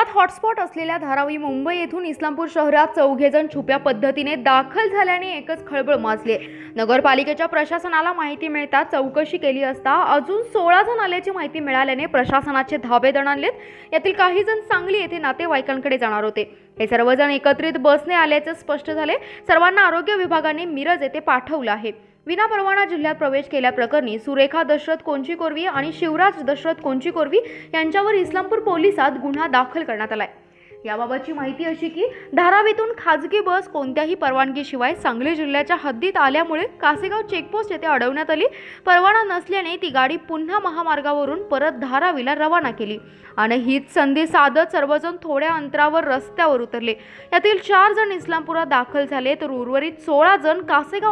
सर्वात हॉटस्पॉट असलेल्या धारावी मुंबई येथून इस्लामपूर शहरात चौघेजण छुप्या पद्धतीने दाखल झाल्याने एकच खळबळ माजली नगरपालिकेच्या प्रशासनाला माहिती मिळता चौकशी केली असता अजून सोळा जण आल्याची माहिती मिळाल्याने प्रशासनाचे धाबे दणाणलेत यातील काही जण सांगली येथे नातेवाईकांकडे जाणार होते हे सर्वजण एकत्रित बसने आल्याचे स्पष्ट झाले सर्वांना आरोग्य विभागाने मिरज येथे पाठवलं आहे विनापरवाना जिल्ह्यात प्रवेश केल्याप्रकरणी सुरेखा दशरथ कोंची आणि शिवराज दशरथ कोंची यांच्यावर इस्लामपूर पोलिसात गुन्हा दाखल करण्यात आलाय याबाबतची माहिती अशी की धारावीतून खाजगी बस कोणत्याही परवानगीशिवाय सांगली जिल्ह्याच्या हद्दीत आल्यामुळे कासेगाव चेकपोस्ट येथे अडवण्यात आली परवाना नसल्याने ती गाडी पुन्हा महामार्गावरून परत धारावीला रवाना केली आणि हीच संधी साधत सर्वजण थोड्या अंतरावर रस्त्यावर उतरले यातील चार जण इस्लामपुरात दाखल झाले तर उर्वरित सोळा जण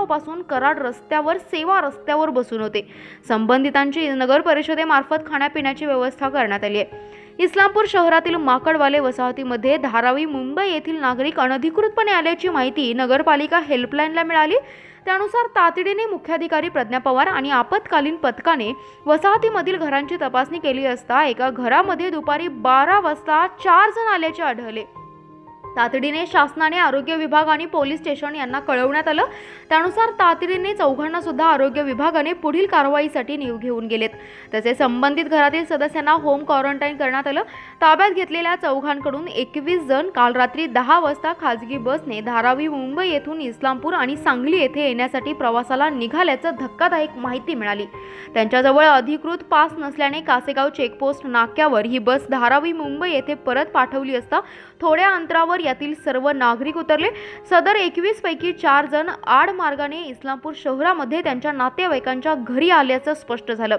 पासून कराड रस्त्यावर सेवा रस्त्यावर बसून होते संबंधितांची नगर परिषदेमार्फत खाण्यापिण्याची व्यवस्था करण्यात आली आहे इस्लामपूर शहरातील माकडवाले वसाहतीमध्ये धारावी मुंबई येथील नागरिक अनधिकृतपणे आल्याची माहिती नगरपालिका हेल्पलाईनला मिळाली त्यानुसार तातडीने मुख्याधिकारी प्रज्ञा पवार आणि आपत्कालीन पथकाने वसाहतीमधील घरांची तपासणी केली असता एका घरामध्ये दुपारी बारा वाजता चार जण आल्याचे आढळले तातडीने शासनाने आरोग्य विभाग आणि पोलीस स्टेशन यांना कळवण्यात आलं त्यानुसार तातडीने चौघांना सुद्धा आरोग्य विभागाने पुढील कारवाईसाठी नीव घेऊन गेलेत तसेच संबंधित घरातील सदस्यांना होम क्वारंटाईन करण्यात आलं ताब्यात घेतलेल्या चौघांकडून एकवीस जण काल रात्री दहा वाजता खाजगी बसने धारावी मुंबई येथून इस्लामपूर आणि सांगली येथे येण्यासाठी प्रवासाला निघाल्याचं धक्कादायक माहिती मिळाली त्यांच्याजवळ अधिकृत पास नसल्याने कासेगाव चेकपोस्ट नाक्यावर ही बस धारावी मुंबई येथे परत पाठवली असता थोड्या अंतरावर यातील सर्व नागरिक उतरले सदर एकवीस पैकी चार जण आडमार्गाने इस्लामपूर शहरामध्ये त्यांच्या नातेवाईकांच्या घरी आल्याचं स्पष्ट झालं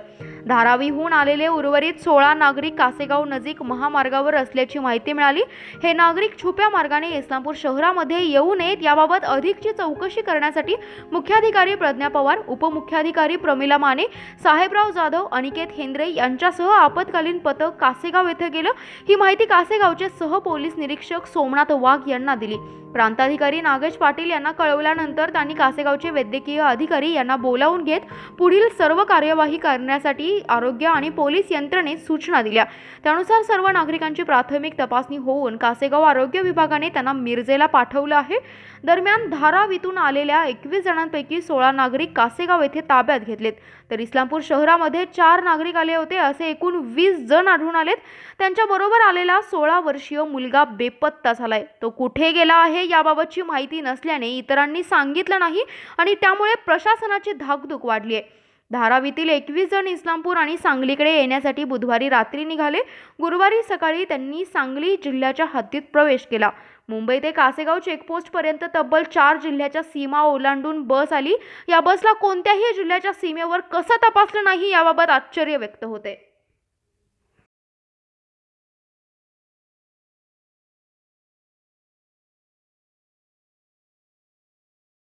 धारावीहून आलेले उर्वरित सोळा नागरिक कासेगाव नजीक महामार्गावर असल्याची माहिती मिळाली हे नागरिक छुप्या मार्गाने इस्लामपूर शहरामध्ये येऊ नयेत याबाबत अधिकची चौकशी करण्यासाठी मुख्याधिकारी प्रज्ञा पवार उपमुख्याधिकारी प्रमिला माने साहेबराव जाधव अनिकेत हेंद्रे यांच्यासह आपत्कालीन पथक कासेगाव येथे गेलं ही माहिती कासेगावचे सह पोलीस निरीक्षक सोमनाथ वाघ यांना दिली प्रांताधिकारी नागेश पाटील यांना कळवल्यानंतर त्यांनी कासेगावचे वैद्यकीय अधिकारी यांना बोलावून घेत पुढील सर्व कार्यवाही करण्यासाठी यासाठी आरोग्य आणि पोलीस यंत्रणेत सूचना दिल्या त्यानुसार सर्व नागरिकांची प्राथमिक तपासणी होऊन कासेगाव आरोग्य विभागाने त्यांना मिरजेला पाठवलं आहे दरम्यान धारावीतून आलेल्या एकवीस जणांपैकी सोळा नागरिक कासेगाव येथे ताब्यात घेतलेत तर इस्लामपूर शहरामध्ये चार नागरिक आले होते असे एकूण वीस जण आढळून आलेत त्यांच्याबरोबर आलेला सोळा वर्षीय मुलगा बेपत्ता झालाय तो कुठे गेला आहे याबाबतची माहिती नसल्याने इतरांनी सांगितलं नाही आणि त्यामुळे प्रशासनाची धाकधूक वाढली आहे धारावीतील एकवीस जण इस्लामपूर आणि सांगलीकडे येण्यासाठी बुधवारी रात्री निघाले गुरुवारी सकाळी त्यांनी सांगली जिल्ह्याच्या हद्दीत प्रवेश केला मुंबई ते कासेगाव चेकपोस्टपर्यंत तब्बल चार जिल्ह्याच्या सीमा ओलांडून बस आली या बसला कोणत्याही जिल्ह्याच्या सीमेवर कसं तपासलं नाही याबाबत आश्चर्य व्यक्त होते